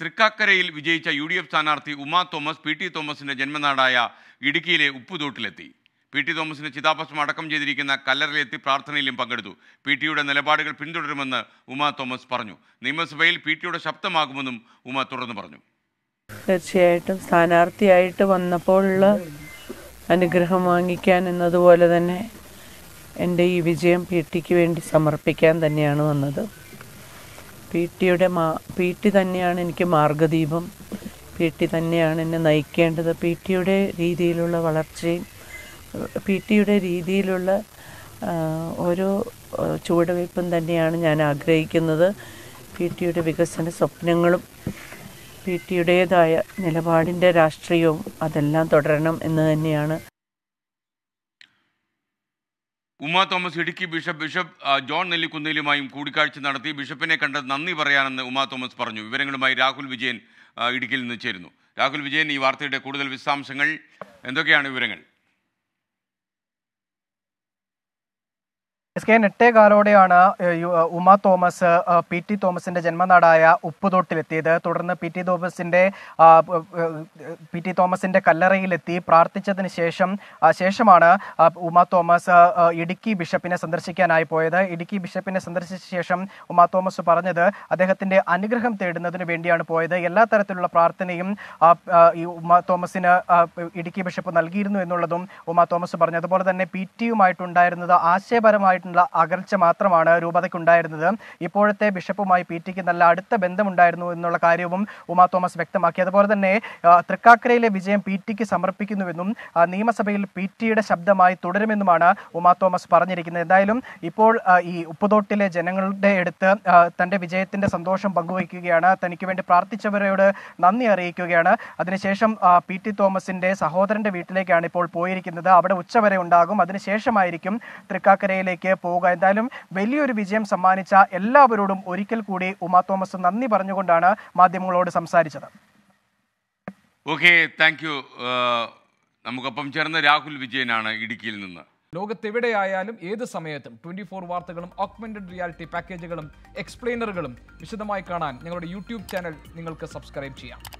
തൃക്കാക്കരയിൽ വിജയിച്ച U D F സ്ഥാനാർത്ഥി ഉമാ തോമസ് പി ടി തോമസിൻ്റെ ജന്മനാടായ ഇടുക്കിയിലെ ഉപ്പുതോട്ടിലെത്തി പി ടി തോമസിന് ചിതാഭസ്മം അടക്കം ചെയ്തിരിക്കുന്ന കല്ലറയിലെത്തി പ്രാർത്ഥനയിലും പങ്കെടുത്തു പി ടിയുടെ നിലപാടുകൾ പിന്തുടരുമെന്ന് ഉമാ തോമസ് പറഞ്ഞു നിയമസഭയിൽ പി ടിയുടെ ശബ്ദമാകുമെന്നും ഉമ തുടർന്നു പറഞ്ഞു തീർച്ചയായിട്ടും സ്ഥാനാർത്ഥിയായിട്ട് വന്നപ്പോഴുള്ള അനുഗ്രഹം വാങ്ങിക്കാൻ എന്നതുപോലെ തന്നെ എൻ്റെ ഈ വിജയം പി ടിക്ക് വേണ്ടി സമർപ്പിക്കാൻ തന്നെയാണ് വന്നത് പി ടിയുടെ മാ പി ടി തന്നെയാണ് എനിക്ക് മാർഗദീപം പി ടി തന്നെയാണ് എന്നെ നയിക്കേണ്ടത് പി ടിയുടെ രീതിയിലുള്ള വളർച്ചയും പി ടിയുടെ രീതിയിലുള്ള ഓരോ ചുവടുവയ്പ്പും തന്നെയാണ് ഞാൻ ആഗ്രഹിക്കുന്നത് പി ടിയുടെ വികസന സ്വപ്നങ്ങളും പി ടിയുടേതായ നിലപാടിൻ്റെ രാഷ്ട്രീയവും അതെല്ലാം തുടരണം എന്ന് തന്നെയാണ് ഉമ്മ തോമസ് ഇടുക്കി ബിഷപ്പ് ബിഷപ്പ് ജോൺ നെല്ലിക്കുന്നേലുമായും കൂടിക്കാഴ്ച നടത്തി ബിഷപ്പിനെ കണ്ട് നന്ദി പറയാനെന്ന് ഉമ്മ തോമസ് പറഞ്ഞു വിവരങ്ങളുമായി രാഹുൽ വിജയൻ ഇടുക്കിയിൽ നിന്ന് ചേരുന്നു രാഹുൽ വിജയൻ ഈ വാർത്തയുടെ കൂടുതൽ വിശദാംശങ്ങൾ എന്തൊക്കെയാണ് വിവരങ്ങൾ എസ് കെ എട്ടേ ഉമ തോമസ് പി ടി തോമസിന്റെ ജന്മനാടായ ഉപ്പുതോട്ടിലെത്തിയത് തുടർന്ന് പി ടി തോമസിന്റെ പി ടി തോമസിന്റെ കല്ലറയിലെത്തി പ്രാർത്ഥിച്ചതിന് ശേഷം ശേഷമാണ് ഉമ തോമസ് ഇടുക്കി ബിഷപ്പിനെ സന്ദർശിക്കാനായി പോയത് ഇടുക്കി ബിഷപ്പിനെ സന്ദർശിച്ച ശേഷം ഉമ തോമസ് പറഞ്ഞത് അദ്ദേഹത്തിന്റെ അനുഗ്രഹം തേടുന്നതിന് വേണ്ടിയാണ് പോയത് എല്ലാ തരത്തിലുള്ള പ്രാർത്ഥനയും ഈ ഉമ തോമസിന് ഇടുക്കി ബിഷപ്പ് നൽകിയിരുന്നു എന്നുള്ളതും ഉമ തോമസ് പറഞ്ഞു അതുപോലെ തന്നെ പി ടിയുമായിട്ടുണ്ടായിരുന്നത് ആശയപരമായിട്ട് ആയിട്ടുള്ള അകർച്ച മാത്രമാണ് രൂപതയ്ക്കുണ്ടായിരുന്നത് ഇപ്പോഴത്തെ ബിഷപ്പുമായി പി ടിക്ക് നല്ല അടുത്ത ബന്ധമുണ്ടായിരുന്നു എന്നുള്ള കാര്യവും ഉമാ തോമസ് വ്യക്തമാക്കി അതുപോലെ തന്നെ തൃക്കാക്കരയിലെ വിജയം പി ടിക്ക് സമർപ്പിക്കുന്നുവെന്നും നിയമസഭയിൽ പി ടിയുടെ ശബ്ദമായി തുടരുമെന്നുമാണ് ഉമാ തോമസ് പറഞ്ഞിരിക്കുന്നത് എന്തായാലും ഇപ്പോൾ ഈ ഉപ്പുതോട്ടിലെ ജനങ്ങളുടെ അടുത്ത് തന്റെ വിജയത്തിന്റെ സന്തോഷം പങ്കുവയ്ക്കുകയാണ് തനിക്ക് വേണ്ടി പ്രാർത്ഥിച്ചവരോട് നന്ദി അറിയിക്കുകയാണ് അതിനുശേഷം പി ടി തോമസിന്റെ സഹോദരന്റെ വീട്ടിലേക്കാണ് ഇപ്പോൾ പോയിരിക്കുന്നത് അവിടെ ഉച്ചവരെ ഉണ്ടാകും അതിനുശേഷമായിരിക്കും തൃക്കാക്കരയിലേക്ക് പോവുക എന്തായാലും വലിയൊരു വിജയം സമ്മാനിച്ച എല്ലാവരോടും ഒരിക്കൽ കൂടി ഉമാ തോമസ് നന്ദി പറഞ്ഞുകൊണ്ടാണ് മാധ്യമങ്ങളോട് സംസാരിച്ചത് ഓക്കെ താങ്ക് യു നമുക്കൊപ്പം ചേർന്ന രാഹുൽ വിജയനാണ് ഇടുക്കിയിൽ നിന്ന് ലോകത്തെവിടെയായാലും ഏത് സമയത്തും ട്വന്റി ഫോർ വാർത്തകളും ഓക്മെന്റഡ് റിയാലിറ്റി പാക്കേജുകളും എക്സ്പ്ലെയിനറുകളും വിശദമായി കാണാൻ ഞങ്ങളുടെ യൂട്യൂബ് ചാനൽ നിങ്ങൾക്ക് സബ്സ്ക്രൈബ് ചെയ്യാം